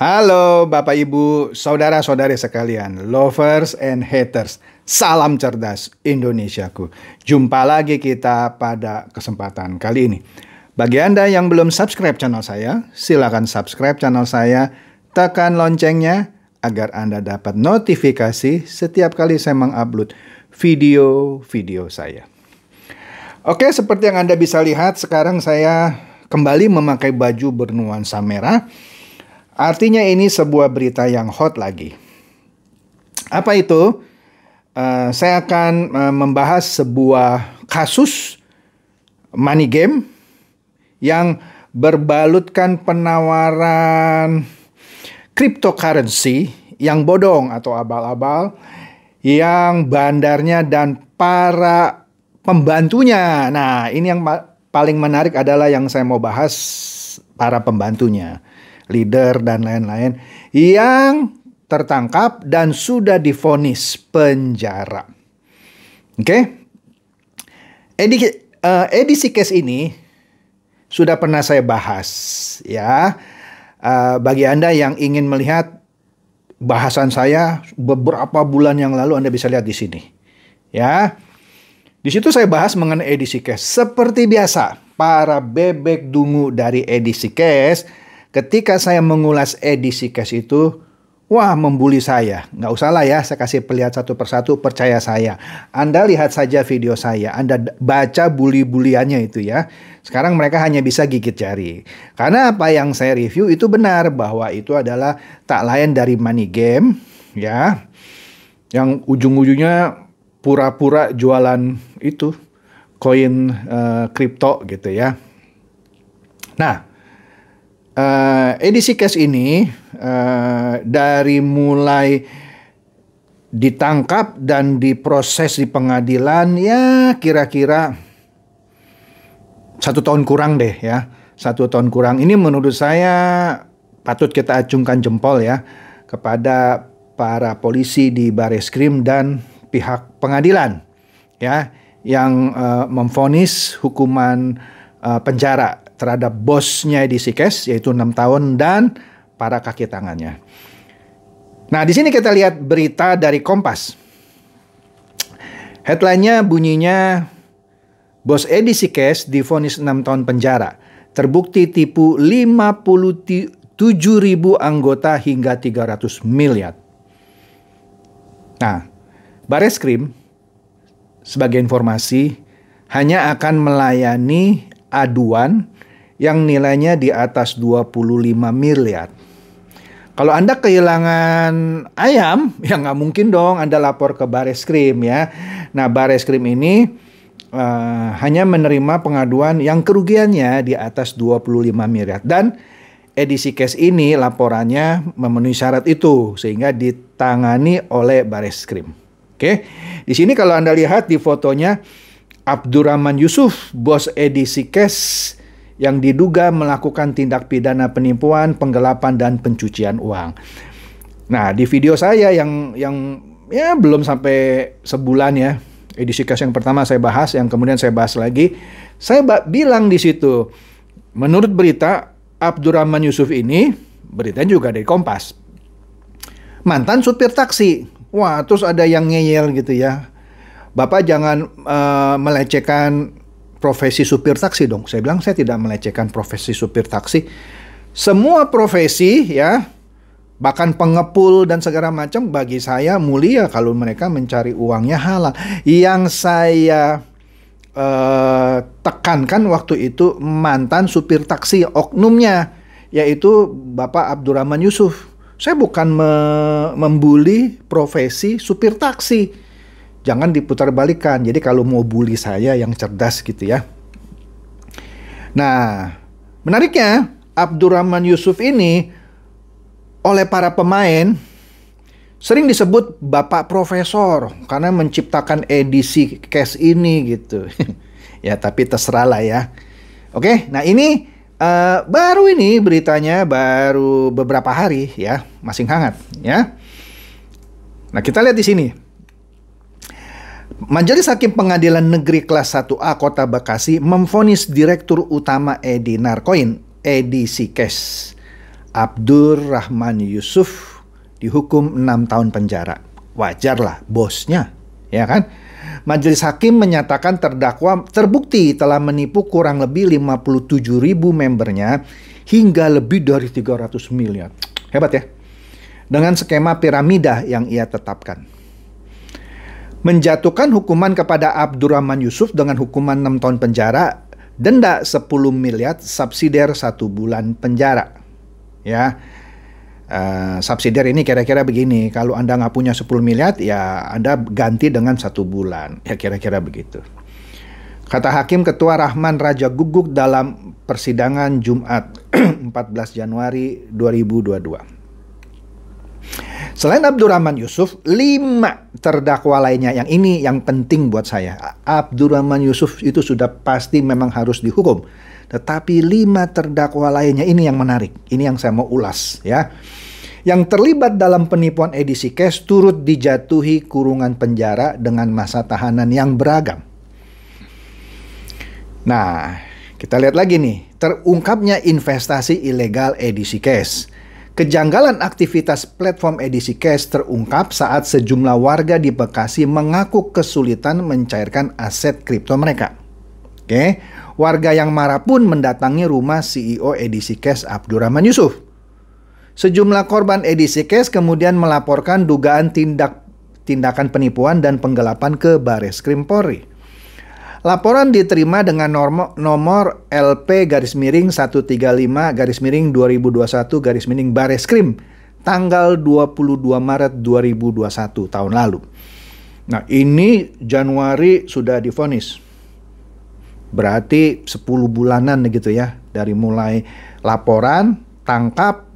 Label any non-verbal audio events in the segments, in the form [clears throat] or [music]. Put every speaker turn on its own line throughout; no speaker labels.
Halo Bapak Ibu, saudara-saudari sekalian, lovers and haters. Salam cerdas Indonesiaku. Jumpa lagi kita pada kesempatan kali ini. Bagi Anda yang belum subscribe channel saya, silakan subscribe channel saya, tekan loncengnya agar Anda dapat notifikasi setiap kali saya mengupload video-video saya. Oke, seperti yang Anda bisa lihat, sekarang saya kembali memakai baju bernuansa merah Artinya ini sebuah berita yang hot lagi. Apa itu? Uh, saya akan uh, membahas sebuah kasus money game yang berbalutkan penawaran cryptocurrency yang bodong atau abal-abal yang bandarnya dan para pembantunya. Nah, ini yang paling menarik adalah yang saya mau bahas para pembantunya leader dan lain-lain yang tertangkap dan sudah difonis penjara. Oke. Okay? Edi uh, edisi case ini sudah pernah saya bahas ya. Uh, bagi Anda yang ingin melihat bahasan saya beberapa bulan yang lalu Anda bisa lihat di sini. Ya. Di situ saya bahas mengenai edisi Case Seperti biasa, para bebek dungu dari edisi Case. Ketika saya mengulas edisi cash itu, wah membuli saya. Nggak usah lah ya, saya kasih pelihat satu persatu, percaya saya. Anda lihat saja video saya, Anda baca buli-buliannya itu ya. Sekarang mereka hanya bisa gigit jari. Karena apa yang saya review itu benar, bahwa itu adalah tak lain dari money game, ya. Yang ujung-ujungnya pura-pura jualan itu, koin eh, kripto uh, gitu ya. Nah, uh, edisi cash ini uh, dari mulai ditangkap dan diproses di pengadilan ya kira-kira satu tahun kurang deh ya satu tahun kurang ini menurut saya patut kita acungkan jempol ya kepada para polisi di baris krim dan pihak pengadilan ya yang uh, memfonis hukuman uh, penjara terhadap bosnya di Sikes yaitu enam tahun dan para kaki tangannya. Nah, di sini kita lihat berita dari Kompas. Headline-nya bunyinya Bos Edi Sikes divonis 6 tahun penjara, terbukti tipu 57.000 anggota hingga 300 miliar. Nah, krim sebagai informasi hanya akan melayani aduan yang nilainya di atas 25 miliar. Kalau Anda kehilangan ayam, [laughs] ya nggak mungkin dong Anda lapor ke Bares Krim ya. Nah Bares Krim ini uh, hanya menerima pengaduan yang kerugiannya di atas 25 miliar. Dan edisi case ini laporannya memenuhi syarat itu sehingga ditangani oleh Bares Krim. Oke, di sini kalau Anda lihat di fotonya Abdurrahman Yusuf, bos edisi case yang diduga melakukan tindak pidana penipuan, penggelapan dan pencucian uang. Nah, di video saya yang yang ya belum sampai sebulan ya, edisi kasus yang pertama saya bahas, yang kemudian saya bahas lagi, saya bilang di situ, menurut berita Abdurrahman Yusuf ini, berita juga dari Kompas, mantan supir taksi. Wah, terus ada yang ngeyel gitu ya. Bapak jangan uh, melecehkan profesi supir taksi dong. Saya bilang saya tidak melecehkan profesi supir taksi. Semua profesi ya, bahkan pengepul dan segala macam bagi saya mulia kalau mereka mencari uangnya halal. Yang saya eh, tekankan waktu itu mantan supir taksi oknumnya yaitu Bapak Abdurrahman Yusuf. Saya bukan me membuli profesi supir taksi jangan diputarbalikan. Jadi kalau mau bully saya yang cerdas gitu ya. Nah, menariknya Abdurrahman Yusuf ini oleh para pemain sering disebut bapak profesor karena menciptakan edisi case ini gitu. [laughs] ya, tapi terserah lah ya. Oke, nah ini uh, baru ini beritanya baru beberapa hari ya, masih hangat ya. Nah, kita lihat di sini. Majelis Hakim Pengadilan Negeri Kelas 1A Kota Bekasi memfonis Direktur Utama Edi Narkoin, Edi Sikes, Abdur Rahman Yusuf dihukum 6 tahun penjara. Wajarlah bosnya, ya kan? Majelis Hakim menyatakan terdakwa terbukti telah menipu kurang lebih 57 ribu membernya hingga lebih dari 300 miliar. Hebat ya. Dengan skema piramida yang ia tetapkan menjatuhkan hukuman kepada Abdurrahman Yusuf dengan hukuman 6 tahun penjara, denda 10 miliar, subsidiar 1 bulan penjara. Ya. Uh, subsidiar ini kira-kira begini, kalau Anda nggak punya 10 miliar, ya Anda ganti dengan satu bulan. Ya kira-kira begitu. Kata Hakim Ketua Rahman Raja Guguk dalam persidangan Jumat 14 [clears throat] Januari 2022. Selain Abdurrahman Yusuf, lima terdakwa lainnya yang ini yang penting buat saya. Abdurrahman Yusuf itu sudah pasti memang harus dihukum. Tetapi lima terdakwa lainnya ini yang menarik. Ini yang saya mau ulas ya. Yang terlibat dalam penipuan edisi cash turut dijatuhi kurungan penjara dengan masa tahanan yang beragam. Nah, kita lihat lagi nih, terungkapnya investasi ilegal edisi cash. Kejanggalan aktivitas platform edisi cash terungkap saat sejumlah warga di Bekasi mengaku kesulitan mencairkan aset kripto mereka. Oke, warga yang marah pun mendatangi rumah CEO edisi cash Abdurrahman Yusuf. Sejumlah korban edisi cash kemudian melaporkan dugaan tindak tindakan penipuan dan penggelapan ke Baris Krim Polri. Laporan diterima dengan normo, nomor LP garis miring 135 garis miring 2021 garis miring Bareskrim tanggal 22 Maret 2021 tahun lalu. Nah, ini Januari sudah difonis. Berarti 10 bulanan gitu ya dari mulai laporan, tangkap,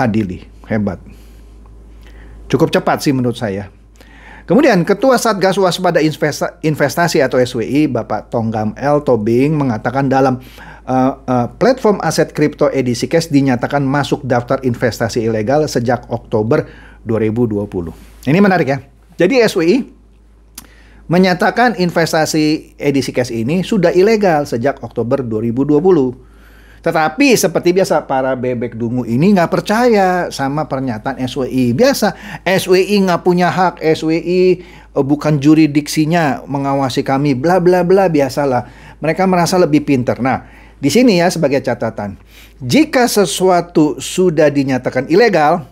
adili. Hebat. Cukup cepat sih menurut saya. Kemudian Ketua Satgas Waspada Investasi atau SWI Bapak Tonggam L. Tobing mengatakan dalam uh, uh, platform aset kripto edisi cash dinyatakan masuk daftar investasi ilegal sejak Oktober 2020. Ini menarik ya. Jadi SWI menyatakan investasi edisi cash ini sudah ilegal sejak Oktober 2020. Tetapi seperti biasa para bebek dungu ini nggak percaya sama pernyataan SWI. Biasa SWI nggak punya hak, SWI eh, bukan juridiksinya mengawasi kami, bla bla bla biasalah. Mereka merasa lebih pinter. Nah, di sini ya sebagai catatan, jika sesuatu sudah dinyatakan ilegal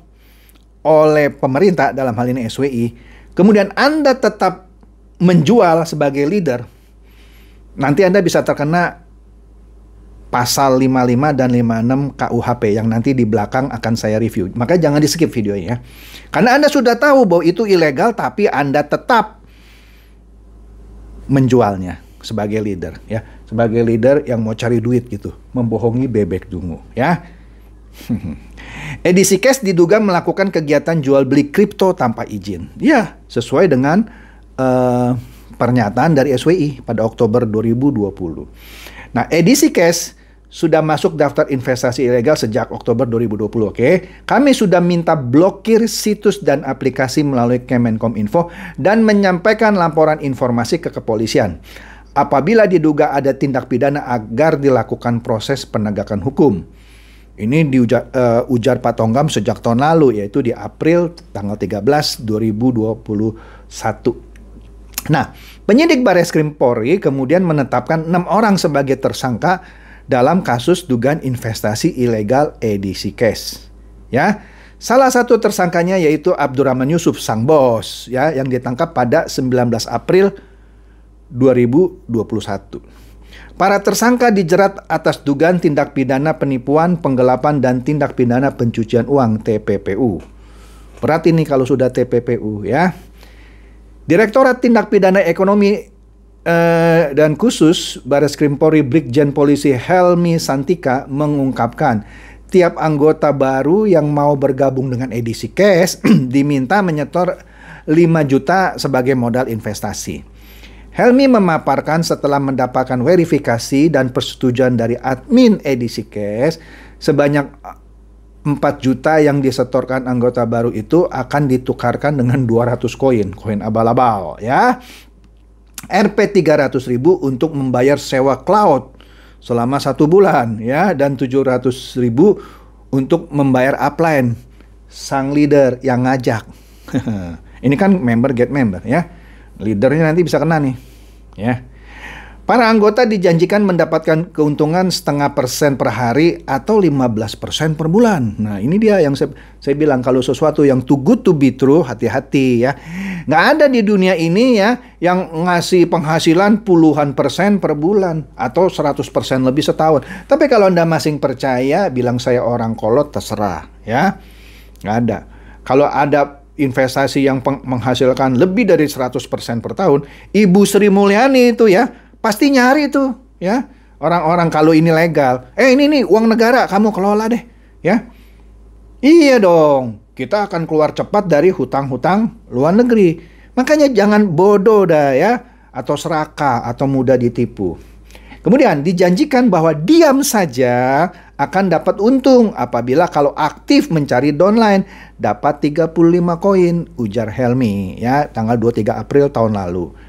oleh pemerintah dalam hal ini SWI, kemudian Anda tetap menjual sebagai leader, nanti Anda bisa terkena pasal 55 dan 56 KUHP yang nanti di belakang akan saya review. Maka jangan di skip videonya ya. Karena Anda sudah tahu bahwa itu ilegal tapi Anda tetap menjualnya sebagai leader ya. Sebagai leader yang mau cari duit gitu, membohongi bebek dungu ya. [laughs] Edisi Cash diduga melakukan kegiatan jual beli kripto tanpa izin. Ya, sesuai dengan uh, pernyataan dari SWI pada Oktober 2020. Nah, edisi cash sudah masuk daftar investasi ilegal sejak Oktober 2020, oke? Okay? Kami sudah minta blokir situs dan aplikasi melalui Kemenkominfo dan menyampaikan laporan informasi ke kepolisian. Apabila diduga ada tindak pidana agar dilakukan proses penegakan hukum. Ini diujar uh, eh, ujar Pak Tonggam sejak tahun lalu yaitu di April tanggal 13 2021. Nah, penyidik Bareskrim Polri kemudian menetapkan enam orang sebagai tersangka dalam kasus dugaan investasi ilegal edisi cash. Ya, Salah satu tersangkanya yaitu Abdurrahman Yusuf sang bos ya yang ditangkap pada 19 April 2021. Para tersangka dijerat atas dugaan tindak pidana penipuan, penggelapan dan tindak pidana pencucian uang TPPU. Berat ini kalau sudah TPPU ya. Direktorat Tindak Pidana Ekonomi Eh, dan khusus Baris Krim Polri Brigjen Polisi Helmi Santika mengungkapkan tiap anggota baru yang mau bergabung dengan edisi e cash [clears throat] diminta menyetor 5 juta sebagai modal investasi. Helmi memaparkan setelah mendapatkan verifikasi dan persetujuan dari admin edisi cash e sebanyak 4 eh, juta yang disetorkan anggota baru itu akan ditukarkan dengan 200 koin, koin abal-abal ya. Rp 300.000 untuk membayar sewa cloud selama satu bulan ya dan 700.000 untuk membayar upline sang leader yang ngajak. [laughs] Ini kan member get member ya. Leadernya nanti bisa kena nih ya. Para anggota dijanjikan mendapatkan keuntungan setengah persen per hari atau 15 persen per bulan. Nah ini dia yang saya, saya bilang kalau sesuatu yang too good to be true hati-hati ya. Nggak ada di dunia ini ya yang ngasih penghasilan puluhan persen per bulan atau 100 persen lebih setahun. Tapi kalau Anda masing percaya bilang saya orang kolot terserah ya. Nggak ada. Kalau ada investasi yang peng- menghasilkan lebih dari 100% per tahun, Ibu Sri Mulyani itu ya pasti nyari itu ya orang-orang kalau ini legal eh ini nih uang negara kamu kelola deh ya iya dong kita akan keluar cepat dari hutang-hutang luar negeri makanya jangan bodoh dah ya atau serakah atau mudah ditipu kemudian dijanjikan bahwa diam saja akan dapat untung apabila kalau aktif mencari downline dapat 35 koin ujar Helmi ya tanggal 23 April tahun lalu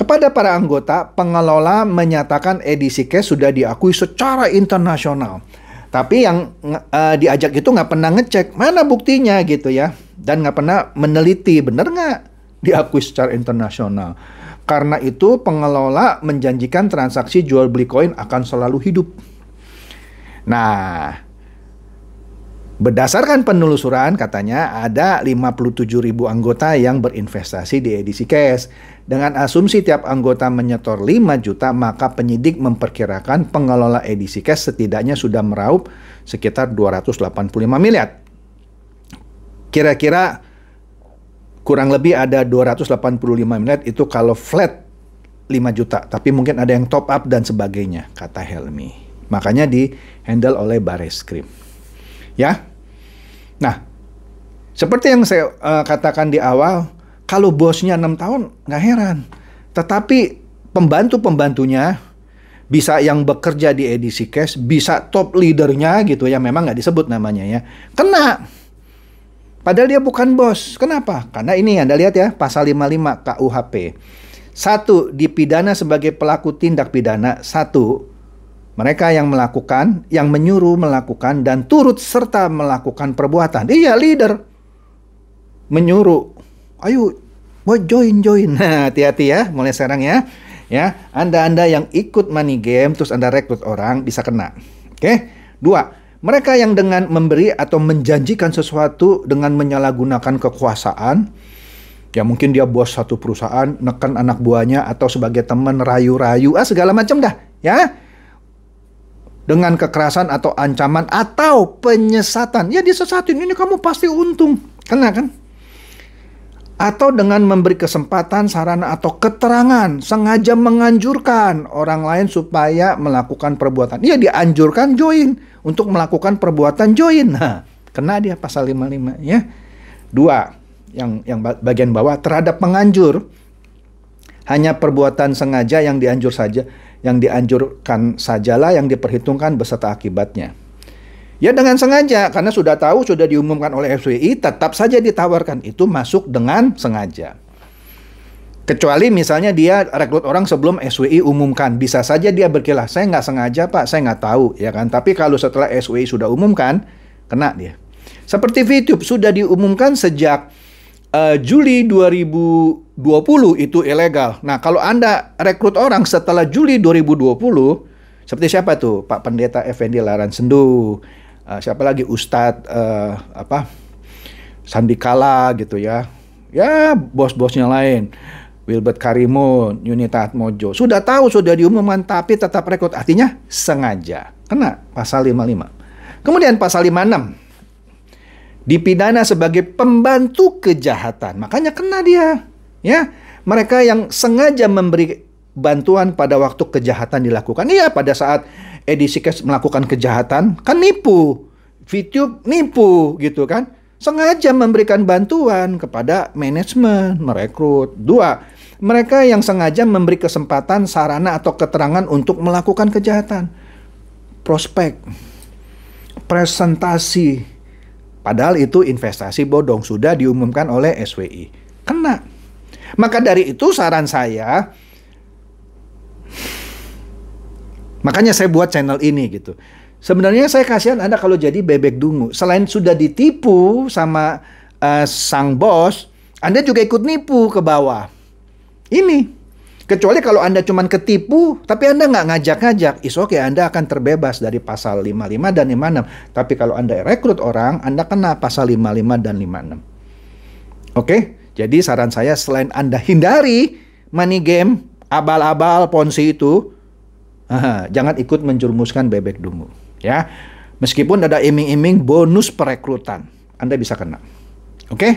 kepada para anggota, pengelola menyatakan edisi cash sudah diakui secara internasional. Tapi yang uh, diajak itu nggak pernah ngecek mana buktinya gitu ya, dan nggak pernah meneliti bener nggak diakui secara internasional. Karena itu pengelola menjanjikan transaksi jual beli koin akan selalu hidup. Nah, Berdasarkan penelusuran, katanya ada 57 ribu anggota yang berinvestasi di edisi cash. Dengan asumsi tiap anggota menyetor 5 juta, maka penyidik memperkirakan pengelola edisi cash setidaknya sudah meraup sekitar 285 miliar. Kira-kira kurang lebih ada 285 miliar itu kalau flat 5 juta, tapi mungkin ada yang top up dan sebagainya, kata Helmi. Makanya di handle oleh Baris Krim. Ya, Nah, seperti yang saya uh, katakan di awal, kalau bosnya enam tahun nggak heran. Tetapi pembantu-pembantunya bisa yang bekerja di edisi cash, bisa top leadernya gitu ya, memang nggak disebut namanya ya. Kena. Padahal dia bukan bos. Kenapa? Karena ini Anda lihat ya, pasal 55 KUHP. Satu, dipidana sebagai pelaku tindak pidana. Satu, mereka yang melakukan, yang menyuruh melakukan dan turut serta melakukan perbuatan. Iya, leader menyuruh, ayo mau join join. [laughs] Nah, hati-hati ya, mulai sekarang ya. Ya, Anda-anda yang ikut money game terus Anda rekrut orang bisa kena. Oke? Dua, mereka yang dengan memberi atau menjanjikan sesuatu dengan menyalahgunakan kekuasaan, ya mungkin dia bos satu perusahaan, neken anak buahnya atau sebagai teman rayu-rayu, ah segala macam dah, ya dengan kekerasan atau ancaman atau penyesatan. Ya disesatin, ini kamu pasti untung. Kena kan? Atau dengan memberi kesempatan, sarana, atau keterangan, sengaja menganjurkan orang lain supaya melakukan perbuatan. Ya dianjurkan join untuk melakukan perbuatan join. Nah, kena dia pasal 55 ya. Dua, yang yang bagian bawah terhadap penganjur hanya perbuatan sengaja yang dianjur saja yang dianjurkan sajalah yang diperhitungkan beserta akibatnya. Ya dengan sengaja, karena sudah tahu, sudah diumumkan oleh SWI, tetap saja ditawarkan. Itu masuk dengan sengaja. Kecuali misalnya dia rekrut orang sebelum SWI umumkan. Bisa saja dia berkilah, saya nggak sengaja pak, saya nggak tahu. ya kan. Tapi kalau setelah SWI sudah umumkan, kena dia. Seperti VTube, sudah diumumkan sejak uh, Juli 2000, 2020 itu ilegal. Nah, kalau Anda rekrut orang setelah Juli 2020, seperti siapa tuh? Pak Pendeta Effendi Laran uh, siapa lagi Ustadz uh, apa Sandikala gitu ya. Ya, bos-bosnya lain. Wilbert Karimun, Yunita Mojo Sudah tahu, sudah diumumkan, tapi tetap rekrut. Artinya sengaja. Kena pasal 55. Kemudian pasal 56 dipidana sebagai pembantu kejahatan. Makanya kena dia. Ya, mereka yang sengaja memberi bantuan pada waktu kejahatan dilakukan. Iya, pada saat edisi Sikes melakukan kejahatan, kan nipu. Video nipu gitu kan. Sengaja memberikan bantuan kepada manajemen, merekrut. Dua, mereka yang sengaja memberi kesempatan sarana atau keterangan untuk melakukan kejahatan. Prospek, presentasi, padahal itu investasi bodong sudah diumumkan oleh SWI. Kena maka dari itu saran saya makanya saya buat channel ini gitu. Sebenarnya saya kasihan Anda kalau jadi bebek dungu. Selain sudah ditipu sama uh, sang bos, Anda juga ikut nipu ke bawah. Ini. Kecuali kalau Anda cuma ketipu, tapi Anda nggak ngajak-ngajak, is oke okay, Anda akan terbebas dari pasal 55 dan 56. Tapi kalau Anda rekrut orang, Anda kena pasal 55 dan 56. Oke? Okay? Jadi saran saya selain Anda hindari money game, abal-abal, ponzi itu, uh, jangan ikut menjurumuskan bebek dungu. Ya, meskipun ada iming-iming bonus perekrutan, Anda bisa kena. Oke? Okay?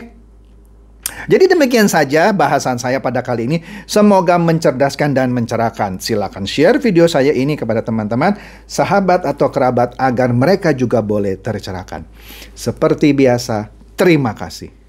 Jadi demikian saja bahasan saya pada kali ini. Semoga mencerdaskan dan mencerahkan. Silakan share video saya ini kepada teman-teman, sahabat atau kerabat agar mereka juga boleh tercerahkan. Seperti biasa, terima kasih.